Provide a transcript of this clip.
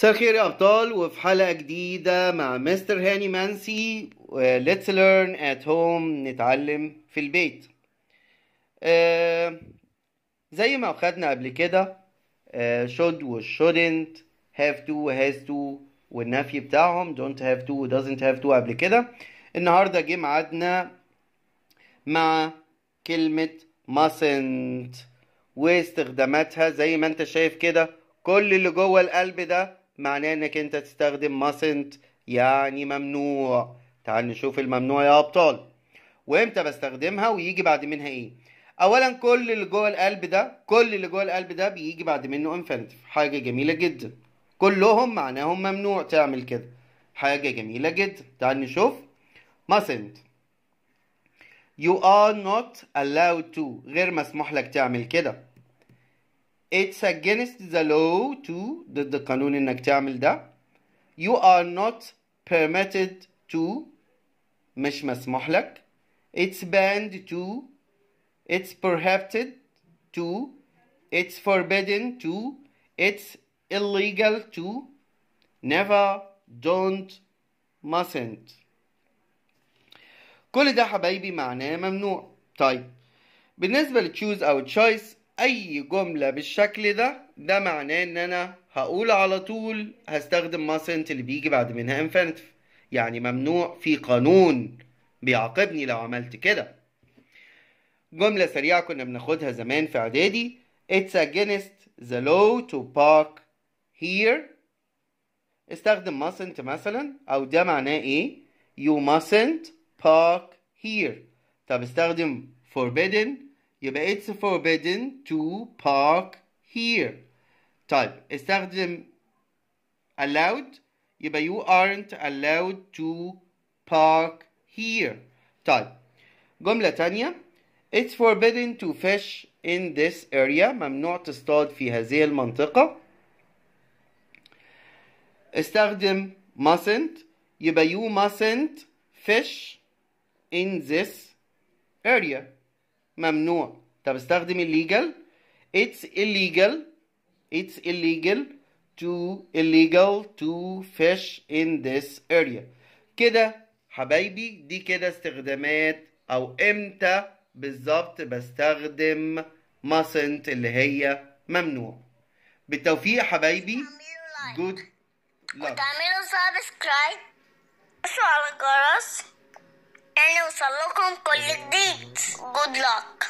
مساء الخير يا أبطال وفي حلقة جديدة مع مستر هاني مانسي ليتس ليرن ات هوم نتعلم في البيت آه، زي ما خدنا قبل كده آه should و shouldn't have to has to والنفي بتاعهم don't have to و doesn't have to قبل كده النهاردة جه ميعادنا مع كلمة mustn't واستخداماتها زي ما انت شايف كده كل اللي جوه القلب ده معناه انك انت تستخدم mustn't يعني ممنوع تعال نشوف الممنوع يا ابطال وامتى بستخدمها ويجي بعد منها ايه اولا كل اللي جوه القلب ده كل اللي جوه القلب ده بيجي بعد منه infinitive حاجه جميله جدا كلهم معناهم ممنوع تعمل كده حاجه جميله جدا تعال نشوف mustn't you are not allowed to غير مسموح لك تعمل كده it's against the law to The the انك in ده you are not permitted to مش مسموح لك it's banned to it's prohibited to it's forbidden to it's illegal to never don't mustn't كل ده حبايبي معناه ممنوع طيب بالنسبة لتشوز أو choice اي جملة بالشكل ده ده معناه ان انا هقول على طول هستخدم ماسنت اللي بيجي بعد منها انفينيتيف يعني ممنوع في قانون بيعاقبني لو عملت كده جملة سريعة كنا بناخدها زمان في اعدادي It's against the law to park here استخدم mustn't مثلا او ده معناه ايه You mustn't park here طب استخدم forbidden يبقى it's forbidden to park here طيب استخدم allowed يبقى you aren't allowed to park here طيب جملة تانية It's forbidden to fish in this area ممنوع تصطاد في هذه المنطقة استخدم mustn't يبقى you mustn't fish in this area ممنوع طب استخدم illegal it's illegal it's illegal to illegal to fish in this area كده حبايبي دي كده استخدامات او امتى بالظبط بستخدم mustn't اللي هي ممنوع بالتوفيق حبايبي good luck وتعملوا سبسكرايب وعلى الجرس and will collect deeds. Good luck.